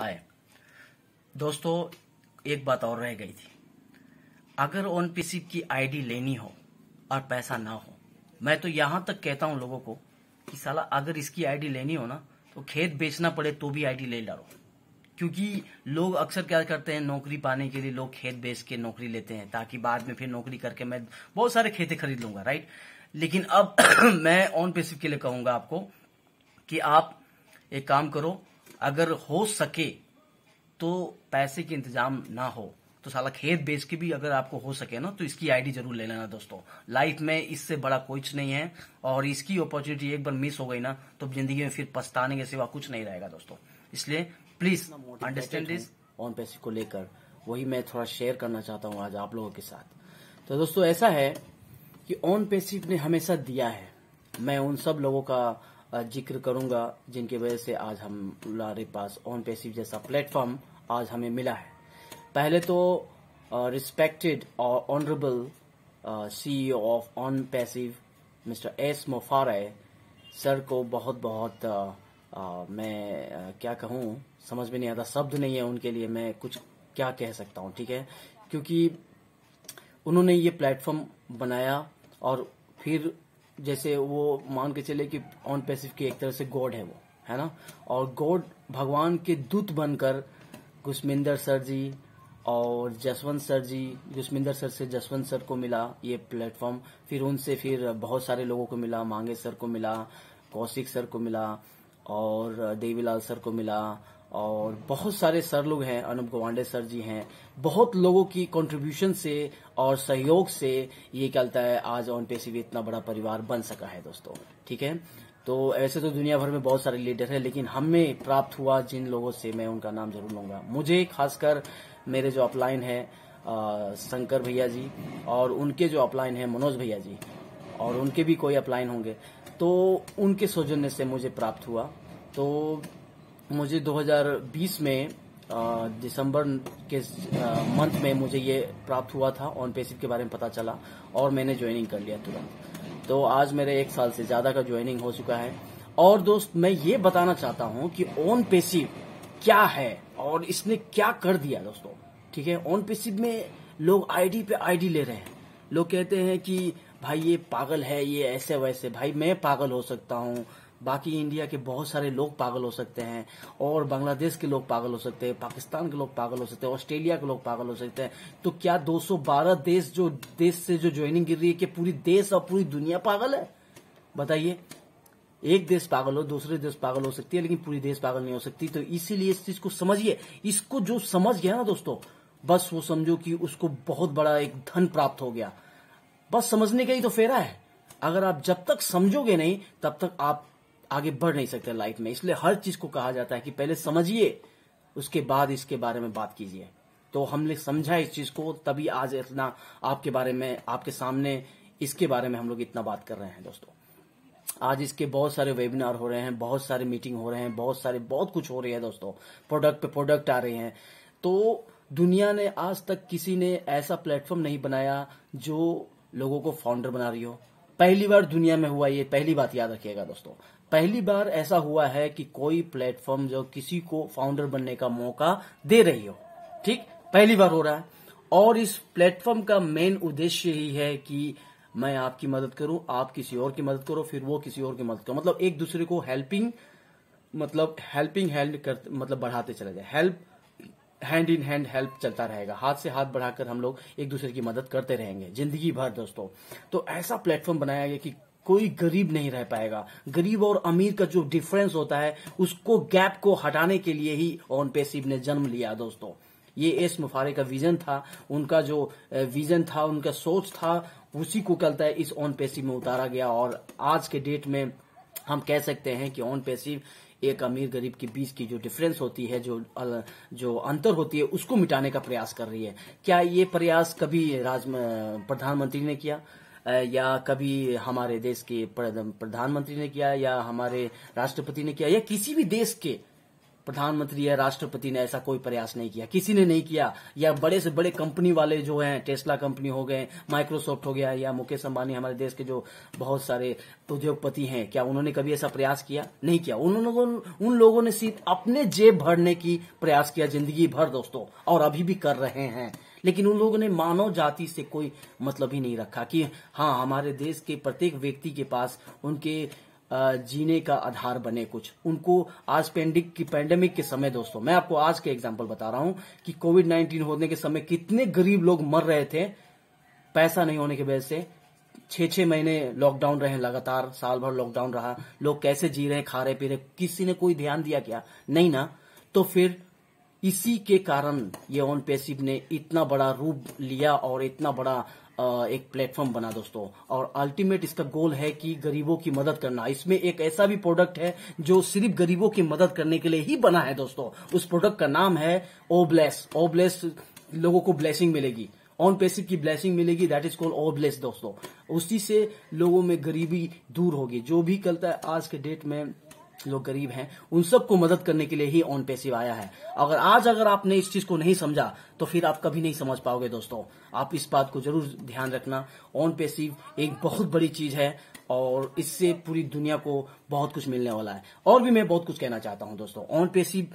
हाय दोस्तों एक बात और रह गई थी अगर ओन पीसी की आईडी लेनी हो और पैसा ना हो मैं तो यहां तक कहता हूं लोगों को कि साला अगर इसकी आईडी लेनी हो ना तो खेत बेचना पड़े तो भी आईडी ले डालो क्योंकि लोग अक्सर क्या करते हैं नौकरी पाने के लिए लोग खेत बेच के नौकरी लेते हैं ताकि बाद में फिर नौकरी करके मैं बहुत सारे खेते खरीद लूंगा राइट लेकिन अब मैं ऑन पेसिफ के लिए कहूंगा आपको कि आप एक काम करो अगर हो सके तो पैसे की इंतजाम ना हो तो साला खेत बेच के भी अगर आपको हो सके ना तो इसकी आईडी जरूर ले लेना दोस्तों लाइफ में इससे बड़ा कुछ नहीं है और इसकी अपॉर्चुनिटी एक बार मिस हो गई ना तो जिंदगी में फिर पछताने के सिवा कुछ नहीं रहेगा दोस्तों इसलिए प्लीज अंडरस्टैंड दिस ऑन पैसे को लेकर वही मैं थोड़ा शेयर करना चाहता हूँ आज आप लोगों के साथ तो दोस्तों ऐसा है कि ऑन पेसिव ने हमेशा दिया है मैं उन सब लोगों का जिक्र करूंगा जिनकी वजह से आज हम हमारे पास ऑन पैसिव जैसा प्लेटफॉर्म आज हमें मिला है पहले तो रिस्पेक्टेड और honourable CEO of ONPASSIVE mister Ash Mufareh sir को बहुत बहुत uh, uh, मैं uh, क्या कहूँ समझ में नहीं आता शब्द नहीं है उनके लिए मैं कुछ क्या कह सकता हूँ ठीक है क्योंकि उन्होंने ये प्लेटफॉर्म बनाया और फिर जैसे वो मान के चले कि ऑन पैसिव की एक तरह से गॉड है वो है ना और गॉड भगवान के दूत बनकर घुसमिंदर सर जी और जसवंत सर जी जसमिंदर सर से जसवंत सर को मिला ये प्लेटफॉर्म फिर उनसे फिर बहुत सारे लोगों को मिला मांगे सर को मिला कौशिक सर को मिला और देवीलाल सर को मिला और बहुत सारे सर लोग हैं अनुप गवांडे सर जी हैं बहुत लोगों की कंट्रीब्यूशन से और सहयोग से ये कहता है आज ऑन पेसी भी इतना बड़ा परिवार बन सका है दोस्तों ठीक है तो ऐसे तो दुनिया भर में बहुत सारे लीडर हैं लेकिन हमें प्राप्त हुआ जिन लोगों से मैं उनका नाम जरूर लूंगा मुझे खासकर मेरे जो अपलाइन है आ, शंकर भैया जी और उनके जो अपलाइन है मनोज भैया जी और उनके भी कोई अपलाइन होंगे तो उनके सौजन्य से मुझे प्राप्त हुआ तो मुझे 2020 में दिसंबर के मंथ में मुझे ये प्राप्त हुआ था ऑन पेसिव के बारे में पता चला और मैंने ज्वाइनिंग कर लिया तुरंत तो आज मेरे एक साल से ज्यादा का ज्वाइनिंग हो चुका है और दोस्त मैं ये बताना चाहता हूँ कि ऑन पेसिव क्या है और इसने क्या कर दिया दोस्तों ठीक है ऑन पेसिव में लोग आईडी पे आईडी ले रहे हैं लोग कहते हैं कि भाई ये पागल है ये ऐसे वैसे भाई मैं पागल हो सकता हूँ बाकी इंडिया के बहुत सारे लोग पागल हो सकते हैं और बांग्लादेश के लोग पागल हो सकते हैं पाकिस्तान के लोग पागल हो सकते हैं ऑस्ट्रेलिया के लोग पागल हो सकते हैं तो क्या 212 देश जो देश से जो ज्वाइनिंग गिर रही है कि पूरी देश और पूरी दुनिया पागल है बताइए एक देश पागल हो दूसरे देश पागल हो सकती है लेकिन पूरी देश पागल नहीं हो सकती तो इसीलिए इस चीज को समझिए इसको जो समझ गया ना दोस्तों बस वो समझो कि उसको बहुत बड़ा एक धन प्राप्त हो गया बस समझने का ही तो फेरा है अगर आप जब तक समझोगे नहीं तब तक आप आगे बढ़ नहीं सकते लाइफ में इसलिए हर चीज को कहा जाता है कि पहले समझिए उसके बाद इसके बारे में बात कीजिए तो हमने समझा इस चीज को तभी आज इतना आपके बारे में आपके सामने इसके बारे में हम लोग इतना बात कर रहे हैं दोस्तों आज इसके बहुत सारे वेबिनार हो रहे हैं बहुत सारे मीटिंग हो रहे हैं बहुत सारे बहुत कुछ हो रही है दोस्तों प्रोडक्ट पे प्रोडक्ट आ रहे हैं तो दुनिया ने आज तक किसी ने ऐसा प्लेटफॉर्म नहीं बनाया जो लोगों को फाउंडर बना रही हो पहली बार दुनिया में हुआ ये पहली बात याद रखिएगा दोस्तों पहली बार ऐसा हुआ है कि कोई प्लेटफॉर्म जो किसी को फाउंडर बनने का मौका दे रही हो ठीक पहली बार हो रहा है और इस प्लेटफॉर्म का मेन उद्देश्य ही है कि मैं आपकी मदद करूं आप किसी और की मदद करो फिर वो किसी और की मदद करो मतलब एक दूसरे को हेल्पिंग मतलब हेल्पिंग हैंड कर मतलब बढ़ाते चले जाए help hand in hand help चलता रहेगा हाथ से हाथ बढ़ाकर हम लोग एक दूसरे की मदद करते रहेंगे जिंदगी भर दोस्तों तो ऐसा प्लेटफॉर्म बनाया गया कि कोई गरीब नहीं रह पाएगा गरीब और अमीर का जो डिफरेंस होता है उसको गैप को हटाने के लिए ही ओन पेसिव ने जन्म लिया दोस्तों ये एस मुफारे का विजन था उनका जो विजन था उनका सोच था उसी को कहता है इस ऑन पेसिव में उतारा गया और आज के डेट में हम कह सकते हैं कि ऑन पेसिव एक अमीर गरीब के बीच की जो डिफरेंस होती है जो जो अंतर होती है उसको मिटाने का प्रयास कर रही है क्या ये प्रयास कभी राज प्रधानमंत्री ने किया या कभी हमारे देश के प्रधानमंत्री ने किया या हमारे राष्ट्रपति ने किया या किसी भी देश के प्रधानमंत्री या राष्ट्रपति ने ऐसा कोई प्रयास नहीं किया किसी ने नहीं किया या बड़े से बड़े कंपनी वाले जो हैं टेस्ला कंपनी हो गए माइक्रोसॉफ्ट हो गया या मुकेश अंबानी हमारे देश के जो बहुत सारे उद्योगपति हैं क्या उन्होंने कभी ऐसा प्रयास किया नहीं किया उन लोगों उन लोगों ने सिर्फ अपने जेब भरने की प्रयास किया जिंदगी भर दोस्तों और अभी भी कर रहे हैं लेकिन उन लोगों ने मानव जाति से कोई मतलब ही नहीं रखा कि हाँ हमारे देश के प्रत्येक व्यक्ति के पास उनके जीने का आधार बने कुछ उनको आज पेंडिक की पेंडेमिक के समय दोस्तों मैं आपको आज के एग्जाम्पल बता रहा हूं कि कोविड नाइन्टीन होने के समय कितने गरीब लोग मर रहे थे पैसा नहीं होने की वजह से छह छह महीने लॉकडाउन रहे लगातार साल भर लॉकडाउन रहा लोग कैसे जी रहे खा रहे पी रहे किसी ने कोई ध्यान दिया क्या नहीं ना तो फिर इसी के कारण ये ऑन पैसिव ने इतना बड़ा रूप लिया और इतना बड़ा एक प्लेटफॉर्म बना दोस्तों और अल्टीमेट इसका गोल है कि गरीबों की मदद करना इसमें एक ऐसा भी प्रोडक्ट है जो सिर्फ गरीबों की मदद करने के लिए ही बना है दोस्तों उस प्रोडक्ट का नाम है ओब्लेस ओब्लेस लोगों को ब्लेसिंग मिलेगी ऑन पेसिव की ब्लेसिंग मिलेगी that is called O bless दोस्तों उसी से लोगों में गरीबी दूर होगी जो भी करता है आज के डेट में लोग गरीब हैं उन सबको मदद करने के लिए ही ऑन पेसिव आया है अगर आज अगर आपने इस चीज को नहीं समझा तो फिर आप कभी नहीं समझ पाओगे दोस्तों आप इस बात को जरूर ध्यान रखना ऑन पेसिव एक बहुत बड़ी चीज है और इससे पूरी दुनिया को बहुत कुछ मिलने वाला है और भी मैं बहुत कुछ कहना चाहता हूं दोस्तों ऑन पेसिव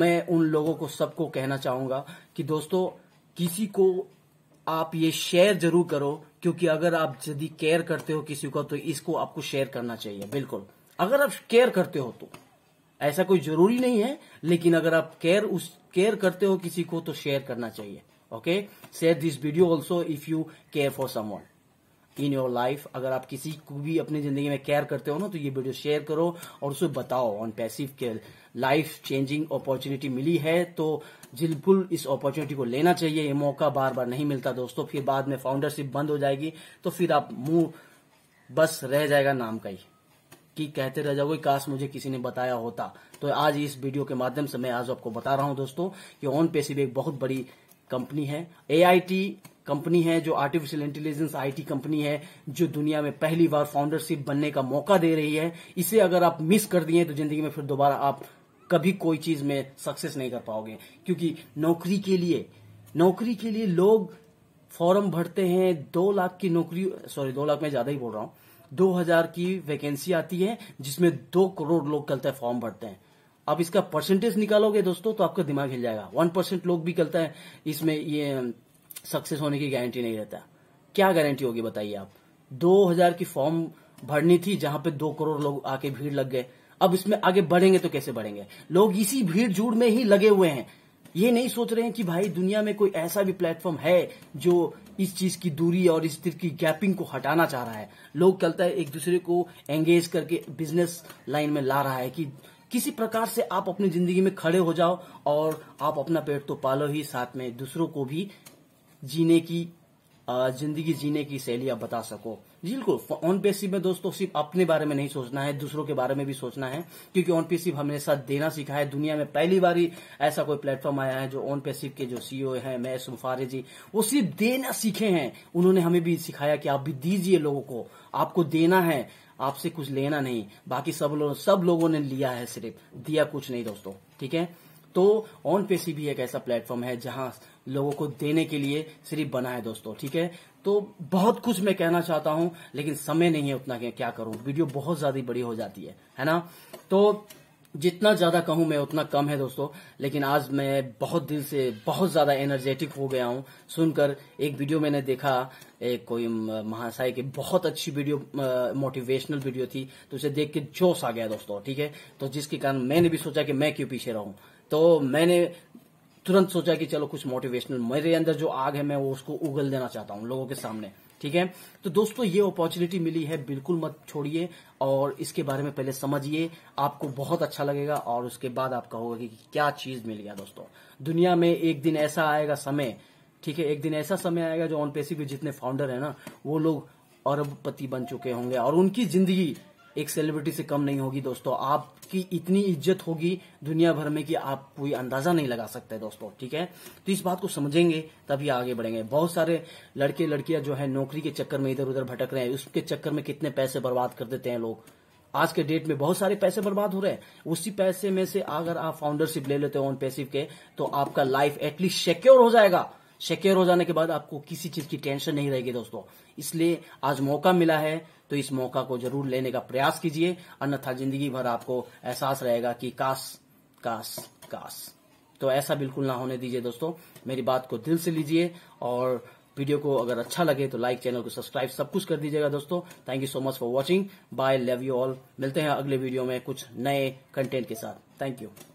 मैं उन लोगों को सबको कहना चाहूंगा कि दोस्तों किसी को आप ये शेयर जरूर करो क्योंकि अगर आप यदि केयर करते हो किसी को तो इसको आपको शेयर करना चाहिए बिल्कुल अगर आप केयर करते हो तो ऐसा कोई जरूरी नहीं है लेकिन अगर आप केयर उस केयर करते हो किसी को तो शेयर करना चाहिए okay share this video also if you care for someone in your life अगर आप किसी को भी अपनी जिंदगी में केयर करते हो ना तो ये वीडियो शेयर करो और उसे बताओ ONPASSIVE care life changing opportunity मिली है तो बिल्कुल इस अपॉर्चुनिटी को लेना चाहिए ये मौका बार बार नहीं मिलता दोस्तों फिर बाद में फाउंडरशिप बंद हो जाएगी तो फिर आप मुंह बस रह जाएगा नाम का ही कि कहते रह जाओगे काश मुझे किसी ने बताया होता तो आज इस वीडियो के माध्यम से मैं आज आपको बता रहा हूं दोस्तों कि ऑन पेसिव एक बहुत बड़ी कंपनी है ए कंपनी है जो आर्टिफिशियल इंटेलिजेंस आईटी कंपनी है जो दुनिया में पहली बार फाउंडरशिप बनने का मौका दे रही है इसे अगर आप मिस कर दिए तो जिंदगी में फिर दोबारा आप कभी कोई चीज में सक्सेस नहीं कर पाओगे क्योंकि नौकरी के लिए नौकरी के लिए लोग फॉर्म भरते हैं दो लाख की नौकरी सॉरी दो लाख में ज्यादा ही बोल रहा हूं 2000 की वैकेंसी आती है जिसमें दो करोड़ लोग कलता है फॉर्म भरते हैं अब इसका परसेंटेज निकालोगे दोस्तों तो आपका दिमाग हिल जाएगा वन परसेंट लोग भी कलता है इसमें ये सक्सेस होने की गारंटी नहीं रहता क्या गारंटी होगी बताइए आप 2000 की फॉर्म भरनी थी जहां पे दो करोड़ लोग आके भीड़ लग गए अब इसमें आगे बढ़ेंगे तो कैसे बढ़ेंगे लोग इसी भीड़ जुड़ में ही लगे हुए हैं ये नहीं सोच रहे हैं कि भाई दुनिया में कोई ऐसा भी प्लेटफॉर्म है जो इस चीज की दूरी और इस तरह की गैपिंग को हटाना चाह रहा है लोग चलता है एक दूसरे को एंगेज करके बिजनेस लाइन में ला रहा है कि किसी प्रकार से आप अपनी जिंदगी में खड़े हो जाओ और आप अपना पेट तो पालो ही साथ में दूसरों को भी जीने की जिंदगी जीने की शैलियां बता सको झील को ऑन पे सिप में दोस्तों सिर्फ अपने बारे में नहीं सोचना है दूसरों के बारे में भी सोचना है क्योंकि ऑन पेज सिप हमेशा देना सीखा है दुनिया में पहली बार ही ऐसा कोई प्लेटफॉर्म आया है जो ऑन पे सिप के जो सीईओ e है मैं सुफारे जी वो सिर्फ देना सीखे हैं उन्होंने हमें भी सिखाया कि आप भी दीजिए लोगों को आपको देना है आपसे कुछ लेना नहीं बाकी सब लोग सब लोगों ने लिया है सिर्फ दिया कुछ नहीं दोस्तों ठीक है तो ऑन सी भी एक ऐसा प्लेटफॉर्म है जहां लोगों को देने के लिए सिर्फ बना है दोस्तों ठीक है तो बहुत कुछ मैं कहना चाहता हूं लेकिन समय नहीं है उतना क्या, क्या करूं वीडियो बहुत ज्यादा बड़ी हो जाती है है ना तो जितना ज्यादा कहूं मैं उतना कम है दोस्तों लेकिन आज मैं बहुत दिल से बहुत ज्यादा एनर्जेटिक हो गया हूं सुनकर एक वीडियो मैंने देखा एक कोई महाशाय की बहुत अच्छी वीडियो मोटिवेशनल वीडियो थी तो उसे देख के जोश आ गया दोस्तों ठीक है तो जिसके कारण मैंने भी सोचा कि मैं क्यों पीछे रहूं तो मैंने तुरंत सोचा कि चलो कुछ मोटिवेशनल मेरे अंदर जो आग है मैं वो उसको उगल देना चाहता हूँ लोगों के सामने ठीक है तो दोस्तों ये अपॉर्चुनिटी मिली है बिल्कुल मत छोड़िए और इसके बारे में पहले समझिए आपको बहुत अच्छा लगेगा और उसके बाद आप कहोगे कि क्या चीज मिल गया दोस्तों दुनिया में एक दिन ऐसा आएगा समय ठीक है एक दिन ऐसा समय आएगा जो ऑन पेसी के जितने फाउंडर है ना वो लोग अरबपति बन चुके होंगे और उनकी जिंदगी एक सेलिब्रिटी से कम नहीं होगी दोस्तों आपकी इतनी इज्जत होगी दुनिया भर में कि आप कोई अंदाजा नहीं लगा सकते दोस्तों ठीक है तो इस बात को समझेंगे तभी आगे बढ़ेंगे बहुत सारे लड़के लड़कियां जो है नौकरी के चक्कर में इधर उधर भटक रहे हैं उसके चक्कर में कितने पैसे बर्बाद कर देते हैं लोग आज के डेट में बहुत सारे पैसे बर्बाद हो रहे हैं उसी पैसे में से अगर आप फाउंडरशिप ले लेते हो ऑन पैसिव के तो आपका लाइफ एटलीस्ट सिक्योर हो जाएगा सिक्योर हो जाने के बाद आपको किसी चीज की टेंशन नहीं रहेगी दोस्तों इसलिए आज मौका मिला है तो इस मौका को जरूर लेने का प्रयास कीजिए अन्यथा जिंदगी भर आपको एहसास रहेगा कि काश काश काश तो ऐसा बिल्कुल ना होने दीजिए दोस्तों मेरी बात को दिल से लीजिए और वीडियो को अगर अच्छा लगे तो लाइक चैनल को सब्सक्राइब सब कुछ कर दीजिएगा दोस्तों thank you so much for watching bye love you all मिलते हैं अगले वीडियो में कुछ नए कंटेंट के साथ थैंक यू